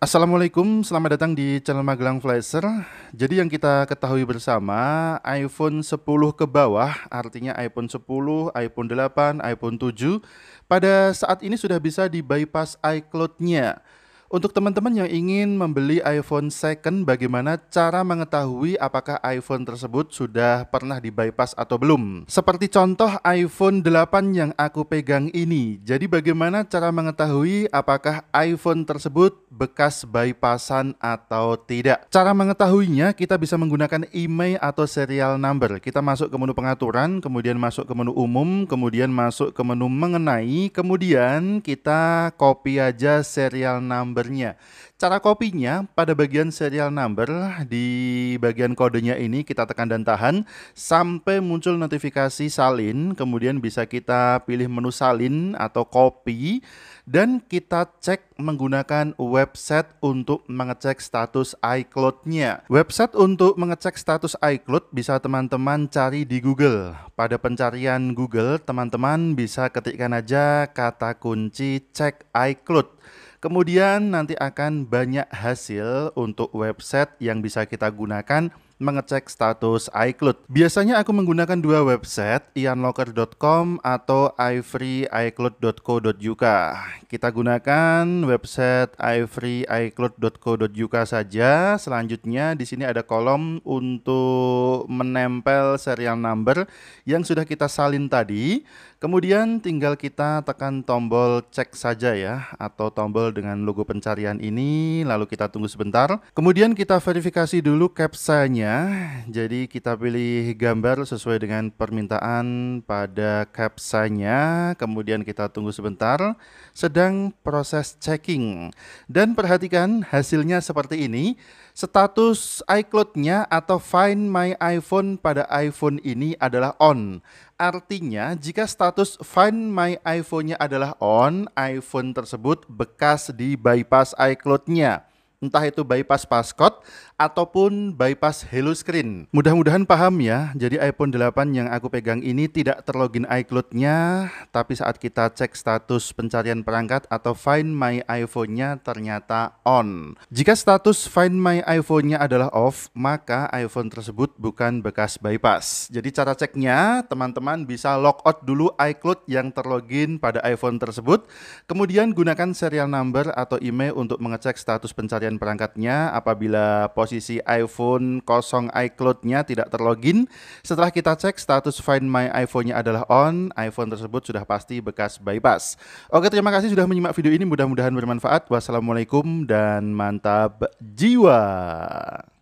Assalamualaikum, selamat datang di channel Magelang Flasher. Jadi yang kita ketahui bersama, iPhone 10 ke bawah, artinya iPhone 10, iPhone 8, iPhone 7, pada saat ini sudah bisa di bypass iCloud-nya. Untuk teman-teman yang ingin membeli iPhone second, bagaimana cara mengetahui apakah iPhone tersebut sudah pernah di bypass atau belum? Seperti contoh iPhone 8 yang aku pegang ini. Jadi bagaimana cara mengetahui apakah iPhone tersebut bekas bypassan atau tidak? Cara mengetahuinya kita bisa menggunakan email atau serial number. Kita masuk ke menu pengaturan, kemudian masuk ke menu umum, kemudian masuk ke menu mengenai, kemudian kita copy aja serial number numbernya. Cara kopinya pada bagian serial number di bagian kodenya ini kita tekan dan tahan sampai muncul notifikasi salin, kemudian bisa kita pilih menu salin atau copy dan kita cek menggunakan website untuk mengecek status iCloud-nya. Website untuk mengecek status iCloud bisa teman-teman cari di Google. Pada pencarian Google, teman-teman bisa ketikkan aja kata kunci cek iCloud. Kemudian nanti akan banyak hasil untuk website yang bisa kita gunakan mengecek status iCloud. Biasanya aku menggunakan dua website, ianlocker.com atau ifreeicloud.co.uk. Kita gunakan website ifreeicloud.co.uk saja. Selanjutnya di sini ada kolom untuk menempel serial number yang sudah kita salin tadi. Kemudian tinggal kita tekan tombol cek saja ya atau tombol dengan logo pencarian ini lalu kita tunggu sebentar. Kemudian kita verifikasi dulu captcha ya. Jadi kita pilih gambar sesuai dengan permintaan pada kapsanya. Kemudian kita tunggu sebentar. Sedang proses checking. Dan perhatikan hasilnya seperti ini. Status iCloud-nya atau Find My iPhone pada iPhone ini adalah on. Artinya, jika status Find My iPhone-nya adalah on, iPhone tersebut bekas di bypass iCloud-nya entah itu bypass passcode ataupun bypass Hello Screen. Mudah-mudahan paham ya, jadi iPhone 8 yang aku pegang ini tidak terlogin iCloud-nya, tapi saat kita cek status pencarian perangkat atau Find My iPhone-nya ternyata on. Jika status Find My iPhone-nya adalah off, maka iPhone tersebut bukan bekas bypass. Jadi cara ceknya, teman-teman bisa out dulu iCloud yang terlogin pada iPhone tersebut, kemudian gunakan serial number atau email untuk mengecek status pencarian perangkatnya apabila pos posisi iPhone kosong iCloud-nya tidak terlogin. Setelah kita cek status Find My iPhone-nya adalah on, iPhone tersebut sudah pasti bekas bypass. Oke, terima kasih sudah menyimak video ini. Mudah-mudahan bermanfaat. Wassalamualaikum dan mantap jiwa.